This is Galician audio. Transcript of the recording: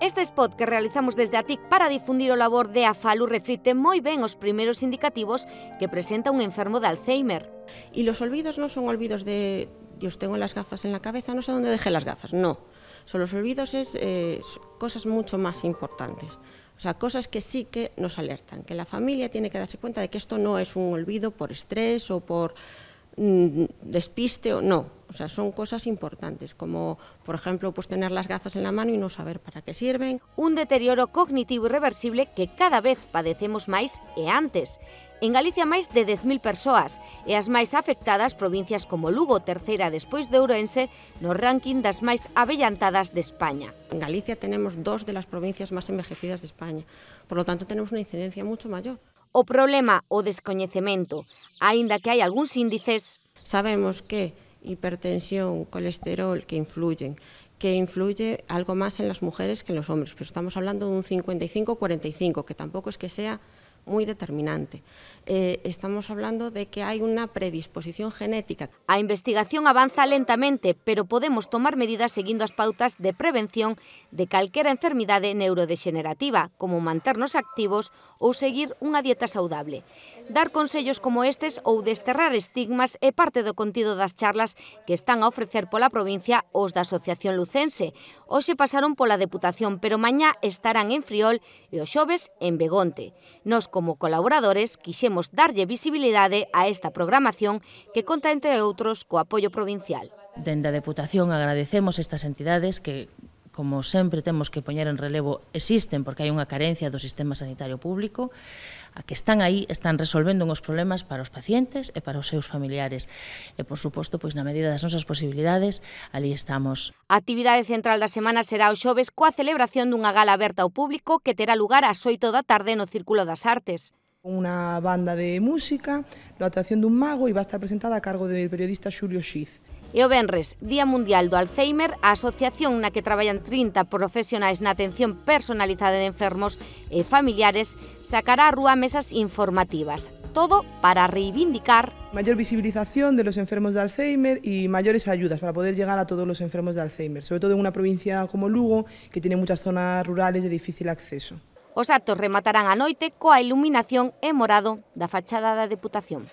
Este spot que realizamos desde ATIC para difundir o labor de AFALU refleja muy bien los primeros indicativos que presenta un enfermo de Alzheimer. Y los olvidos no son olvidos de, Dios, tengo las gafas en la cabeza, no sé dónde dejé las gafas, no. Son los olvidos es eh, cosas mucho más importantes. O sea, cosas que sí que nos alertan, que la familia tiene que darse cuenta de que esto no es un olvido por estrés o por mm, despiste o no, O sea, son cosas importantes, como por ejemplo pues tener las gafas en la mano y no saber para qué sirven. Un deterioro cognitivo irreversible que cada vez padecemos máis e antes. En Galicia máis de 10.000 persoas e as máis afectadas provincias como Lugo, terceira despois de Ourense, no ranking das máis avellantadas de España. En Galicia tenemos dos de las provincias máis envejecidas de España, por lo tanto tenemos unha incidencia mucho maior. O problema, o descoñecemento, aínda que hai algúns índices... Sabemos que hipertensión, colesterol, que influyen, que influye algo más en las mujeres que en los hombres, pero estamos hablando de un 55-45, que tampoco es que sea muy determinante. Eh, estamos hablando de que hay una predisposición genética. A investigación avanza lentamente, pero podemos tomar medidas seguindo as pautas de prevención de calquera enfermidade neurodegenerativa, como manternos activos ou seguir unha dieta saudable. Dar consellos como estes ou desterrar estigmas é parte do contido das charlas que están a ofrecer pola provincia os da Asociación Lucense. Hoxe pasaron pola Deputación, pero mañá estarán en Friol e o xoves en Begonte. Nos como colaboradores, quixemos darlle visibilidade a esta programación que conta, entre outros, co apoio provincial. Dende a Deputación agradecemos estas entidades que como sempre temos que poñer en relevo, existen porque hai unha carencia do sistema sanitario público, a que están aí, están resolvendo uns problemas para os pacientes e para os seus familiares. E, por suposto, pois na medida das nosas posibilidades, ali estamos. A actividade central da semana será o xoves coa celebración dunha gala aberta ao público que terá lugar ás 8 da tarde no Círculo das Artes unha banda de música, a actuación dun mago e va estar presentada a cargo do periodista Xulio Xiz. E o Benres, Día Mundial do Alzheimer, a asociación na que traballan 30 profesionais na atención personalizada de enfermos e familiares sacará a rúa mesas informativas. Todo para reivindicar mayor visibilización de los enfermos de Alzheimer y mayores ayudas para poder llegar a todos los enfermos de Alzheimer, sobre todo en una provincia como Lugo, que tiene muchas zonas rurales de difícil acceso. Os actos rematarán a noite coa iluminación e morado da fachada da Deputación.